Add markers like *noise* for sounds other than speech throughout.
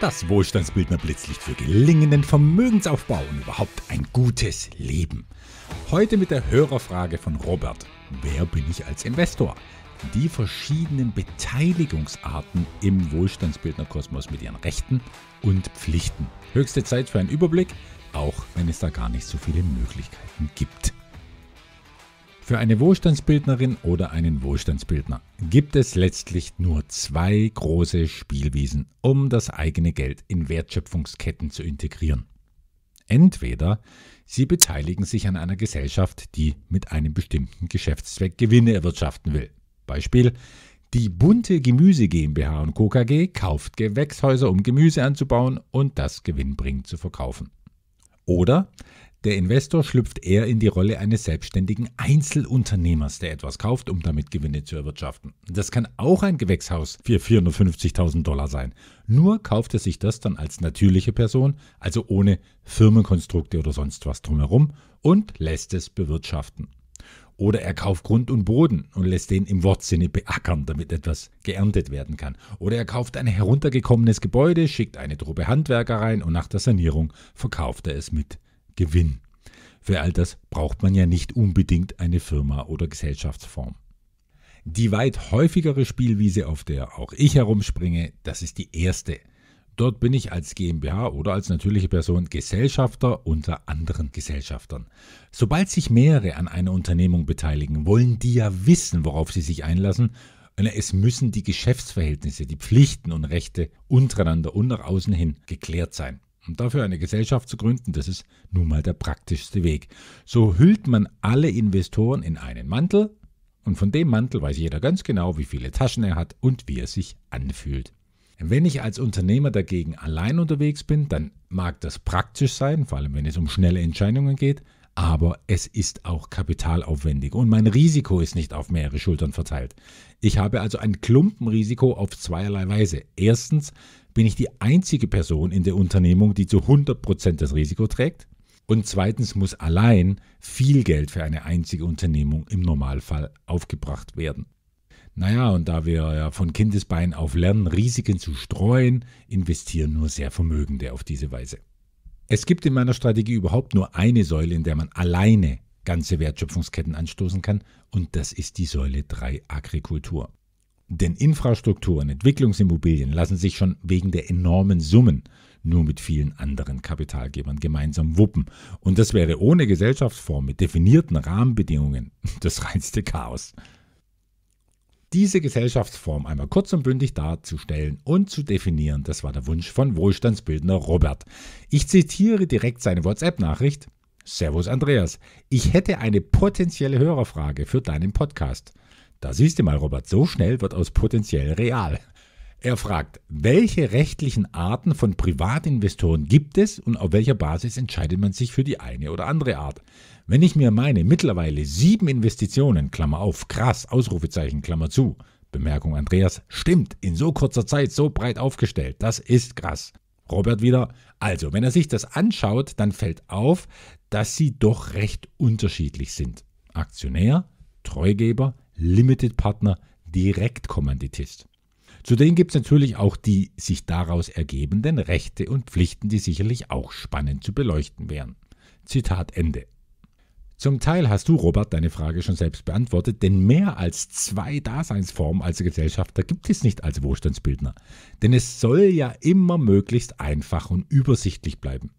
Das Wohlstandsbildner Blitzlicht für gelingenden Vermögensaufbau und überhaupt ein gutes Leben. Heute mit der Hörerfrage von Robert. Wer bin ich als Investor? Die verschiedenen Beteiligungsarten im Wohlstandsbildnerkosmos mit ihren Rechten und Pflichten. Höchste Zeit für einen Überblick, auch wenn es da gar nicht so viele Möglichkeiten gibt. Für eine Wohlstandsbildnerin oder einen Wohlstandsbildner gibt es letztlich nur zwei große Spielwiesen, um das eigene Geld in Wertschöpfungsketten zu integrieren. Entweder sie beteiligen sich an einer Gesellschaft, die mit einem bestimmten Geschäftszweck Gewinne erwirtschaften will. Beispiel die bunte Gemüse GmbH und Co. KG kauft Gewächshäuser, um Gemüse anzubauen und das gewinnbringend zu verkaufen. Oder der Investor schlüpft eher in die Rolle eines selbstständigen Einzelunternehmers, der etwas kauft, um damit Gewinne zu erwirtschaften. Das kann auch ein Gewächshaus für 450.000 Dollar sein. Nur kauft er sich das dann als natürliche Person, also ohne Firmenkonstrukte oder sonst was drumherum, und lässt es bewirtschaften. Oder er kauft Grund und Boden und lässt den im Wortsinne beackern, damit etwas geerntet werden kann. Oder er kauft ein heruntergekommenes Gebäude, schickt eine Truppe Handwerker rein und nach der Sanierung verkauft er es mit Gewinn. Für all das braucht man ja nicht unbedingt eine Firma oder Gesellschaftsform. Die weit häufigere Spielwiese, auf der auch ich herumspringe, das ist die erste. Dort bin ich als GmbH oder als natürliche Person Gesellschafter unter anderen Gesellschaftern. Sobald sich mehrere an einer Unternehmung beteiligen, wollen die ja wissen, worauf sie sich einlassen. es müssen die Geschäftsverhältnisse, die Pflichten und Rechte untereinander und nach außen hin geklärt sein. Und dafür eine Gesellschaft zu gründen, das ist nun mal der praktischste Weg. So hüllt man alle Investoren in einen Mantel und von dem Mantel weiß jeder ganz genau, wie viele Taschen er hat und wie er sich anfühlt. Wenn ich als Unternehmer dagegen allein unterwegs bin, dann mag das praktisch sein, vor allem wenn es um schnelle Entscheidungen geht, aber es ist auch kapitalaufwendig und mein Risiko ist nicht auf mehrere Schultern verteilt. Ich habe also ein Klumpenrisiko auf zweierlei Weise. Erstens, bin ich die einzige Person in der Unternehmung, die zu 100% das Risiko trägt. Und zweitens muss allein viel Geld für eine einzige Unternehmung im Normalfall aufgebracht werden. Naja, und da wir ja von Kindesbein auf lernen, Risiken zu streuen, investieren nur sehr Vermögende auf diese Weise. Es gibt in meiner Strategie überhaupt nur eine Säule, in der man alleine ganze Wertschöpfungsketten anstoßen kann, und das ist die Säule 3 Agrikultur. Denn Infrastrukturen, Entwicklungsimmobilien lassen sich schon wegen der enormen Summen nur mit vielen anderen Kapitalgebern gemeinsam wuppen. Und das wäre ohne Gesellschaftsform mit definierten Rahmenbedingungen *laughs* das reinste Chaos. Diese Gesellschaftsform einmal kurz und bündig darzustellen und zu definieren, das war der Wunsch von Wohlstandsbildner Robert. Ich zitiere direkt seine WhatsApp-Nachricht. Servus Andreas, ich hätte eine potenzielle Hörerfrage für deinen Podcast. Da siehst du mal, Robert, so schnell wird aus potenziell real. Er fragt, welche rechtlichen Arten von Privatinvestoren gibt es und auf welcher Basis entscheidet man sich für die eine oder andere Art? Wenn ich mir meine mittlerweile sieben Investitionen, Klammer auf, krass, Ausrufezeichen, Klammer zu, Bemerkung Andreas, stimmt, in so kurzer Zeit so breit aufgestellt, das ist krass. Robert wieder, also wenn er sich das anschaut, dann fällt auf, dass sie doch recht unterschiedlich sind. Aktionär, Treugeber, Limited Partner direkt kommanditist. Zudem gibt es natürlich auch die sich daraus ergebenden Rechte und Pflichten, die sicherlich auch spannend zu beleuchten wären. Zitat Ende. Zum Teil hast du, Robert, deine Frage schon selbst beantwortet, denn mehr als zwei Daseinsformen als Gesellschafter gibt es nicht als Wohlstandsbildner. Denn es soll ja immer möglichst einfach und übersichtlich bleiben.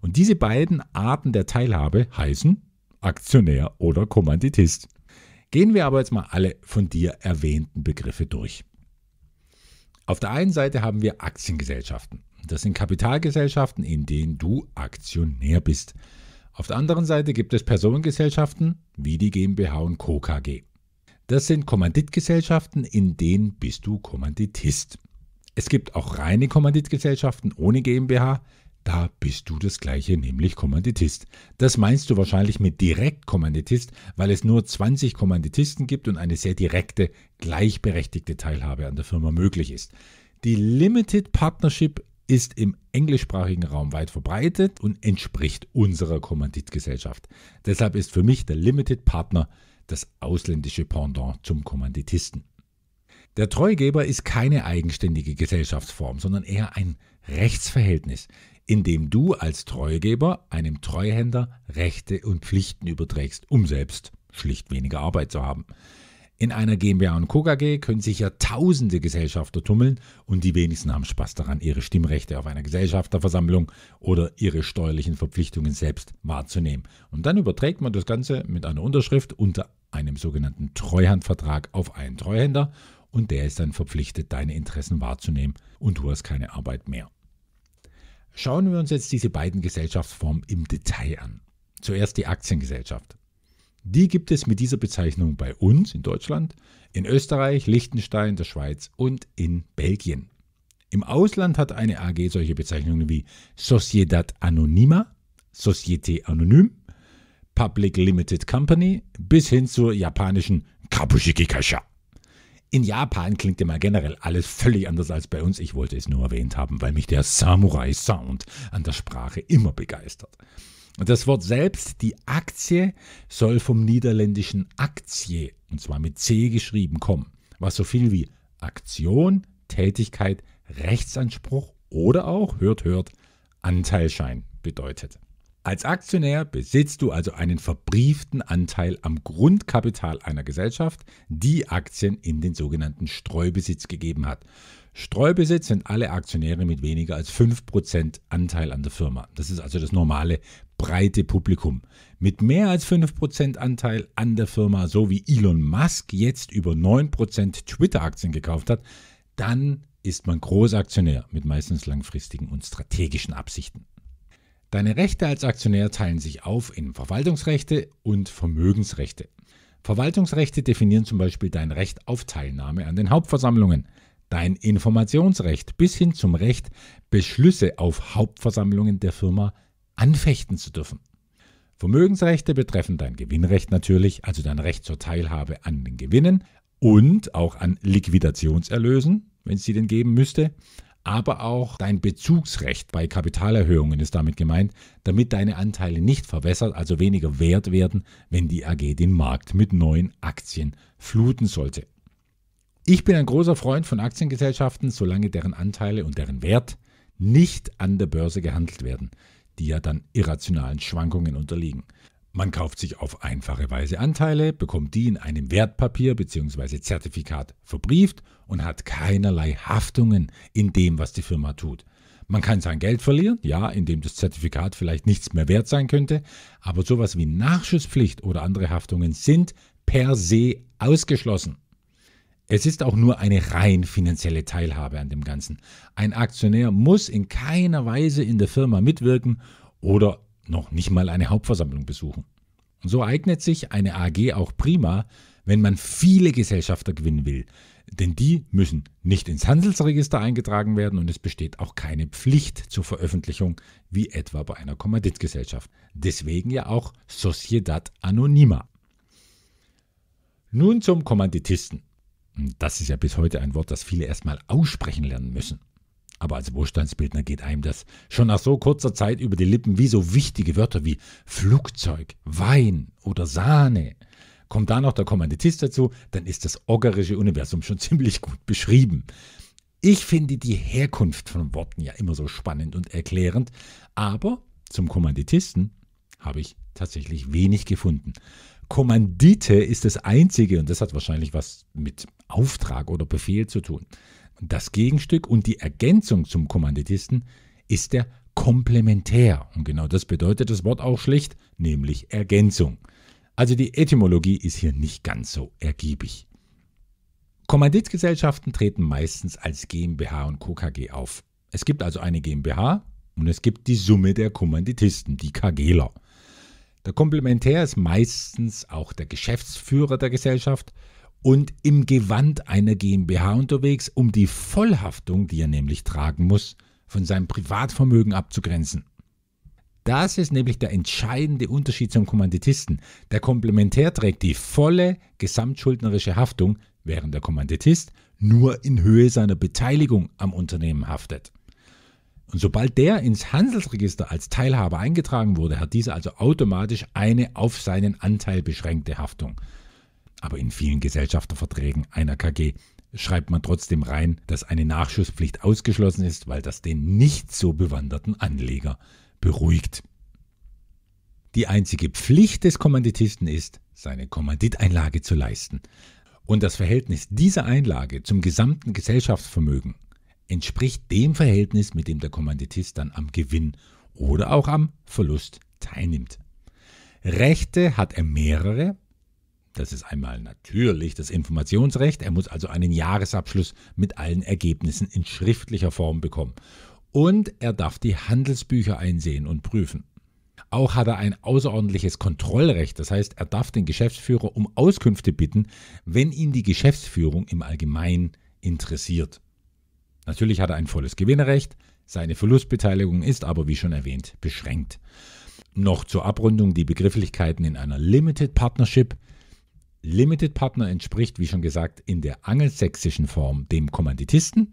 Und diese beiden Arten der Teilhabe heißen Aktionär oder Kommanditist. Gehen wir aber jetzt mal alle von dir erwähnten Begriffe durch. Auf der einen Seite haben wir Aktiengesellschaften. Das sind Kapitalgesellschaften, in denen du Aktionär bist. Auf der anderen Seite gibt es Personengesellschaften wie die GmbH und Co. KG. Das sind Kommanditgesellschaften, in denen bist du Kommanditist. Es gibt auch reine Kommanditgesellschaften ohne GmbH, da bist du das gleiche, nämlich Kommanditist. Das meinst du wahrscheinlich mit Direktkommanditist, weil es nur 20 Kommanditisten gibt und eine sehr direkte, gleichberechtigte Teilhabe an der Firma möglich ist. Die Limited Partnership ist im englischsprachigen Raum weit verbreitet und entspricht unserer Kommanditgesellschaft. Deshalb ist für mich der Limited Partner das ausländische Pendant zum Kommanditisten. Der Treugeber ist keine eigenständige Gesellschaftsform, sondern eher ein Rechtsverhältnis indem du als Treugeber einem Treuhänder Rechte und Pflichten überträgst, um selbst schlicht weniger Arbeit zu haben. In einer GmbH und Co. KG können sich ja tausende Gesellschafter tummeln und die wenigsten haben Spaß daran, ihre Stimmrechte auf einer Gesellschafterversammlung oder ihre steuerlichen Verpflichtungen selbst wahrzunehmen. Und dann überträgt man das Ganze mit einer Unterschrift unter einem sogenannten Treuhandvertrag auf einen Treuhänder und der ist dann verpflichtet, deine Interessen wahrzunehmen und du hast keine Arbeit mehr. Schauen wir uns jetzt diese beiden Gesellschaftsformen im Detail an. Zuerst die Aktiengesellschaft. Die gibt es mit dieser Bezeichnung bei uns in Deutschland, in Österreich, Liechtenstein, der Schweiz und in Belgien. Im Ausland hat eine AG solche Bezeichnungen wie Sociedad Anonima, Société Anonyme, Public Limited Company bis hin zur japanischen Kabushiki Kasha. In Japan klingt immer generell alles völlig anders als bei uns. Ich wollte es nur erwähnt haben, weil mich der Samurai-Sound an der Sprache immer begeistert. Und das Wort selbst, die Aktie, soll vom niederländischen Aktie, und zwar mit C geschrieben, kommen, was so viel wie Aktion, Tätigkeit, Rechtsanspruch oder auch, hört, hört, Anteilschein bedeutet. Als Aktionär besitzt du also einen verbrieften Anteil am Grundkapital einer Gesellschaft, die Aktien in den sogenannten Streubesitz gegeben hat. Streubesitz sind alle Aktionäre mit weniger als 5% Anteil an der Firma. Das ist also das normale breite Publikum. Mit mehr als 5% Anteil an der Firma, so wie Elon Musk jetzt über 9% Twitter-Aktien gekauft hat, dann ist man Großaktionär mit meistens langfristigen und strategischen Absichten. Deine Rechte als Aktionär teilen sich auf in Verwaltungsrechte und Vermögensrechte. Verwaltungsrechte definieren zum Beispiel dein Recht auf Teilnahme an den Hauptversammlungen, dein Informationsrecht bis hin zum Recht, Beschlüsse auf Hauptversammlungen der Firma anfechten zu dürfen. Vermögensrechte betreffen dein Gewinnrecht natürlich, also dein Recht zur Teilhabe an den Gewinnen und auch an Liquidationserlösen, wenn es sie denn geben müsste, aber auch dein Bezugsrecht bei Kapitalerhöhungen ist damit gemeint, damit deine Anteile nicht verwässert, also weniger wert werden, wenn die AG den Markt mit neuen Aktien fluten sollte. Ich bin ein großer Freund von Aktiengesellschaften, solange deren Anteile und deren Wert nicht an der Börse gehandelt werden, die ja dann irrationalen Schwankungen unterliegen. Man kauft sich auf einfache Weise Anteile, bekommt die in einem Wertpapier bzw. Zertifikat verbrieft und hat keinerlei Haftungen in dem, was die Firma tut. Man kann sein Geld verlieren, ja, indem das Zertifikat vielleicht nichts mehr wert sein könnte, aber sowas wie Nachschusspflicht oder andere Haftungen sind per se ausgeschlossen. Es ist auch nur eine rein finanzielle Teilhabe an dem Ganzen. Ein Aktionär muss in keiner Weise in der Firma mitwirken oder noch nicht mal eine Hauptversammlung besuchen. Und so eignet sich eine AG auch prima, wenn man viele Gesellschafter gewinnen will, denn die müssen nicht ins Handelsregister eingetragen werden und es besteht auch keine Pflicht zur Veröffentlichung, wie etwa bei einer Kommanditgesellschaft. Deswegen ja auch Sociedad Anonima. Nun zum Kommanditisten. Das ist ja bis heute ein Wort, das viele erstmal aussprechen lernen müssen. Aber als Wohlstandsbildner geht einem das schon nach so kurzer Zeit über die Lippen, wie so wichtige Wörter wie Flugzeug, Wein oder Sahne. Kommt da noch der Kommanditist dazu, dann ist das oggerische Universum schon *laughs* ziemlich gut beschrieben. Ich finde die Herkunft von Worten ja immer so spannend und erklärend, aber zum Kommanditisten habe ich tatsächlich wenig gefunden. Kommandite ist das einzige, und das hat wahrscheinlich was mit Auftrag oder Befehl zu tun. Das Gegenstück und die Ergänzung zum Kommanditisten ist der Komplementär. Und genau das bedeutet das Wort auch schlicht, nämlich Ergänzung. Also die Etymologie ist hier nicht ganz so ergiebig. Kommanditgesellschaften treten meistens als GmbH und Co. KG auf. Es gibt also eine GmbH und es gibt die Summe der Kommanditisten, die KGler. Der Komplementär ist meistens auch der Geschäftsführer der Gesellschaft und im Gewand einer GmbH unterwegs, um die Vollhaftung, die er nämlich tragen muss, von seinem Privatvermögen abzugrenzen. Das ist nämlich der entscheidende Unterschied zum Kommanditisten. Der Komplementär trägt die volle gesamtschuldnerische Haftung, während der Kommanditist nur in Höhe seiner Beteiligung am Unternehmen haftet. Und sobald der ins Handelsregister als Teilhaber eingetragen wurde, hat dieser also automatisch eine auf seinen Anteil beschränkte Haftung aber in vielen Gesellschafterverträgen einer KG schreibt man trotzdem rein, dass eine Nachschusspflicht ausgeschlossen ist, weil das den nicht so bewanderten Anleger beruhigt. Die einzige Pflicht des Kommanditisten ist, seine Kommanditeinlage zu leisten. Und das Verhältnis dieser Einlage zum gesamten Gesellschaftsvermögen entspricht dem Verhältnis, mit dem der Kommanditist dann am Gewinn oder auch am Verlust teilnimmt. Rechte hat er mehrere, das ist einmal natürlich das Informationsrecht. Er muss also einen Jahresabschluss mit allen Ergebnissen in schriftlicher Form bekommen. Und er darf die Handelsbücher einsehen und prüfen. Auch hat er ein außerordentliches Kontrollrecht, das heißt, er darf den Geschäftsführer um Auskünfte bitten, wenn ihn die Geschäftsführung im Allgemeinen interessiert. Natürlich hat er ein volles Gewinnerrecht, seine Verlustbeteiligung ist aber, wie schon erwähnt, beschränkt. Noch zur Abrundung die Begrifflichkeiten in einer Limited Partnership, Limited Partner entspricht, wie schon gesagt, in der angelsächsischen Form dem Kommanditisten.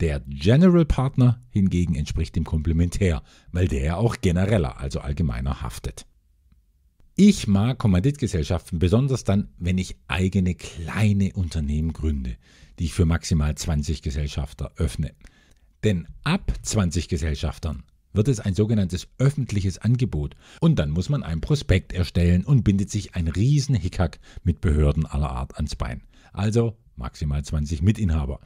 Der General Partner hingegen entspricht dem Komplementär, weil der auch genereller, also allgemeiner haftet. Ich mag Kommanditgesellschaften besonders dann, wenn ich eigene kleine Unternehmen gründe, die ich für maximal 20 Gesellschafter öffne. Denn ab 20 Gesellschaftern wird es ein sogenanntes öffentliches Angebot und dann muss man einen Prospekt erstellen und bindet sich ein riesen Hickhack mit Behörden aller Art ans Bein. Also maximal 20 Mitinhaber.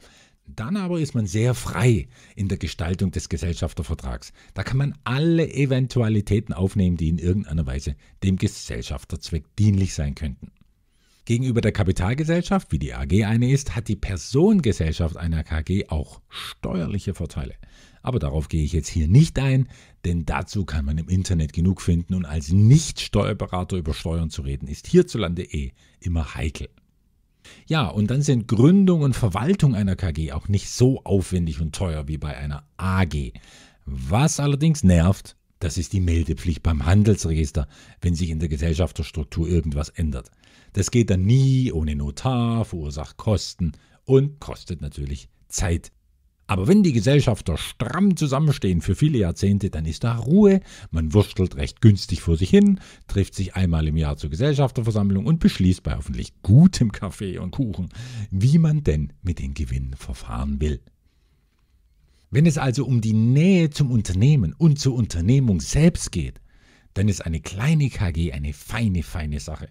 Dann aber ist man sehr frei in der Gestaltung des Gesellschaftervertrags. Da kann man alle Eventualitäten aufnehmen, die in irgendeiner Weise dem Gesellschafterzweck dienlich sein könnten. Gegenüber der Kapitalgesellschaft, wie die AG eine ist, hat die Personengesellschaft einer KG auch steuerliche Vorteile. Aber darauf gehe ich jetzt hier nicht ein, denn dazu kann man im Internet genug finden und als Nicht-Steuerberater über Steuern zu reden, ist hierzulande eh immer heikel. Ja, und dann sind Gründung und Verwaltung einer KG auch nicht so aufwendig und teuer wie bei einer AG. Was allerdings nervt, das ist die Meldepflicht beim Handelsregister, wenn sich in der Gesellschafterstruktur irgendwas ändert. Das geht dann nie ohne Notar, verursacht Kosten und kostet natürlich Zeit. Aber wenn die Gesellschafter stramm zusammenstehen für viele Jahrzehnte, dann ist da Ruhe, man wurstelt recht günstig vor sich hin, trifft sich einmal im Jahr zur Gesellschafterversammlung und beschließt bei hoffentlich gutem Kaffee und Kuchen, wie man denn mit den Gewinnen verfahren will. Wenn es also um die Nähe zum Unternehmen und zur Unternehmung selbst geht, dann ist eine kleine KG eine feine, feine Sache.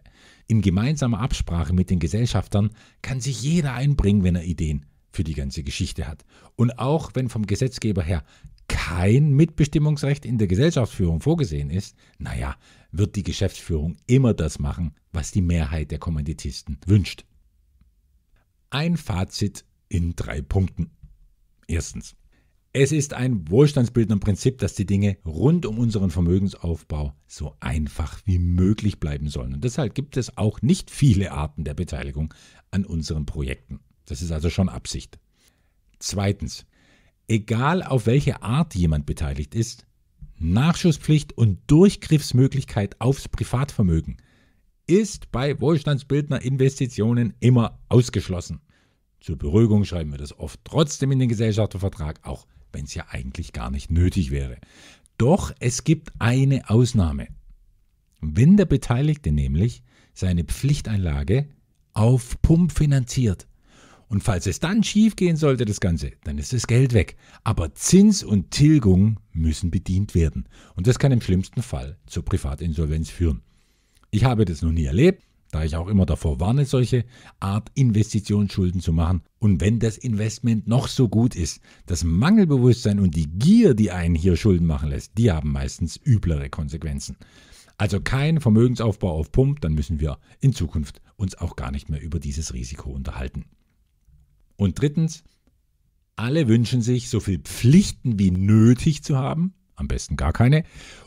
In gemeinsamer Absprache mit den Gesellschaftern kann sich jeder einbringen, wenn er Ideen für die ganze Geschichte hat. Und auch wenn vom Gesetzgeber her kein Mitbestimmungsrecht in der Gesellschaftsführung vorgesehen ist, naja, wird die Geschäftsführung immer das machen, was die Mehrheit der Kommanditisten wünscht. Ein Fazit in drei Punkten. Erstens, es ist ein Wohlstandsbild und Prinzip, dass die Dinge rund um unseren Vermögensaufbau so einfach wie möglich bleiben sollen. Und deshalb gibt es auch nicht viele Arten der Beteiligung an unseren Projekten. Das ist also schon Absicht. Zweitens, egal auf welche Art jemand beteiligt ist, Nachschusspflicht und Durchgriffsmöglichkeit aufs Privatvermögen ist bei Wohlstandsbildner Investitionen immer ausgeschlossen. Zur Beruhigung schreiben wir das oft trotzdem in den Gesellschaftervertrag auch wenn es ja eigentlich gar nicht nötig wäre. Doch es gibt eine Ausnahme. Wenn der Beteiligte nämlich seine Pflichteinlage auf Pump finanziert. Und falls es dann schief gehen sollte, das Ganze, dann ist das Geld weg. Aber Zins und Tilgung müssen bedient werden. Und das kann im schlimmsten Fall zur Privatinsolvenz führen. Ich habe das noch nie erlebt da ich auch immer davor warne, solche Art Investitionsschulden zu machen. Und wenn das Investment noch so gut ist, das Mangelbewusstsein und die Gier, die einen hier Schulden machen lässt, die haben meistens üblere Konsequenzen. Also kein Vermögensaufbau auf Pump, dann müssen wir in Zukunft uns auch gar nicht mehr über dieses Risiko unterhalten. Und drittens, alle wünschen sich, so viel Pflichten wie nötig zu haben, am besten gar keine,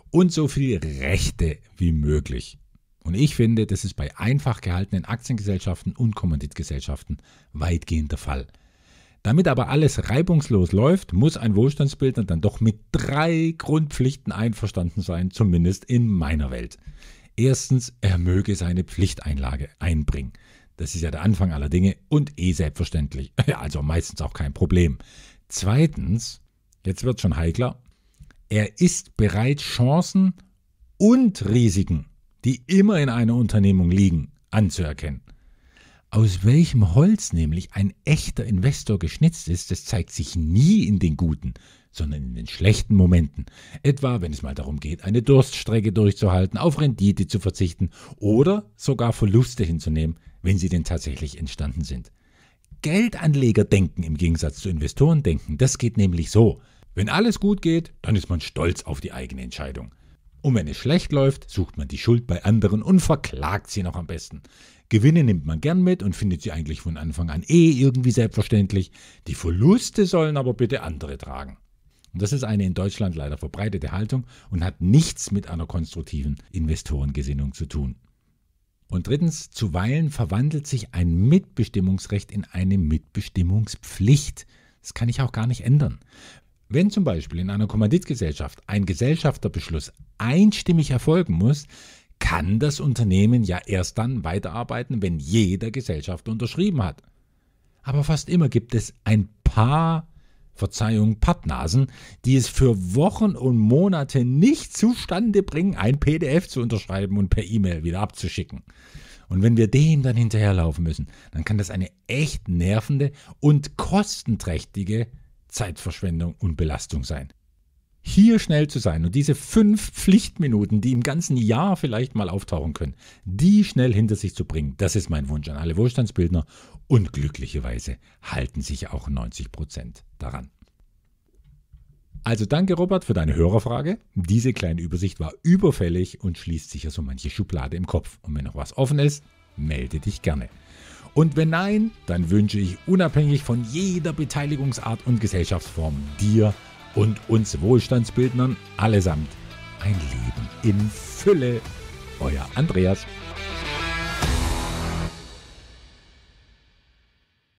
und so viel Rechte wie möglich. Und ich finde, das ist bei einfach gehaltenen Aktiengesellschaften und Kommanditgesellschaften weitgehend der Fall. Damit aber alles reibungslos läuft, muss ein Wohlstandsbildner dann doch mit drei Grundpflichten einverstanden sein, zumindest in meiner Welt. Erstens, er möge seine Pflichteinlage einbringen. Das ist ja der Anfang aller Dinge und eh selbstverständlich, *laughs* also meistens auch kein Problem. Zweitens, jetzt wird schon heikler, er ist bereit, Chancen und Risiken die immer in einer Unternehmung liegen, anzuerkennen. Aus welchem Holz nämlich ein echter Investor geschnitzt ist, das zeigt sich nie in den guten, sondern in den schlechten Momenten. Etwa, wenn es mal darum geht, eine Durststrecke durchzuhalten, auf Rendite zu verzichten oder sogar Verluste hinzunehmen, wenn sie denn tatsächlich entstanden sind. Geldanleger denken im Gegensatz zu Investoren denken, das geht nämlich so. Wenn alles gut geht, dann ist man stolz auf die eigene Entscheidung. Und wenn es schlecht läuft, sucht man die Schuld bei anderen und verklagt sie noch am besten. Gewinne nimmt man gern mit und findet sie eigentlich von Anfang an eh irgendwie selbstverständlich. Die Verluste sollen aber bitte andere tragen. Und das ist eine in Deutschland leider verbreitete Haltung und hat nichts mit einer konstruktiven Investorengesinnung zu tun. Und drittens, zuweilen verwandelt sich ein Mitbestimmungsrecht in eine Mitbestimmungspflicht. Das kann ich auch gar nicht ändern. Wenn zum Beispiel in einer Kommanditgesellschaft ein Gesellschafterbeschluss einstimmig erfolgen muss, kann das Unternehmen ja erst dann weiterarbeiten, wenn jeder Gesellschafter unterschrieben hat. Aber fast immer gibt es ein paar, Verzeihung, Pappnasen, die es für Wochen und Monate nicht zustande bringen, ein PDF zu unterschreiben und per E-Mail wieder abzuschicken. Und wenn wir dem dann hinterherlaufen müssen, dann kann das eine echt nervende und kostenträchtige Zeitverschwendung und Belastung sein. Hier schnell zu sein und diese fünf Pflichtminuten, die im ganzen Jahr vielleicht mal auftauchen können, die schnell hinter sich zu bringen, das ist mein Wunsch an alle Wohlstandsbildner und glücklicherweise halten sich auch 90 Prozent daran. Also danke Robert für deine Hörerfrage. Diese kleine Übersicht war überfällig und schließt sicher so manche Schublade im Kopf. Und wenn noch was offen ist, melde dich gerne. Und wenn nein, dann wünsche ich unabhängig von jeder Beteiligungsart und Gesellschaftsform dir und uns Wohlstandsbildnern allesamt ein Leben in Fülle. Euer Andreas.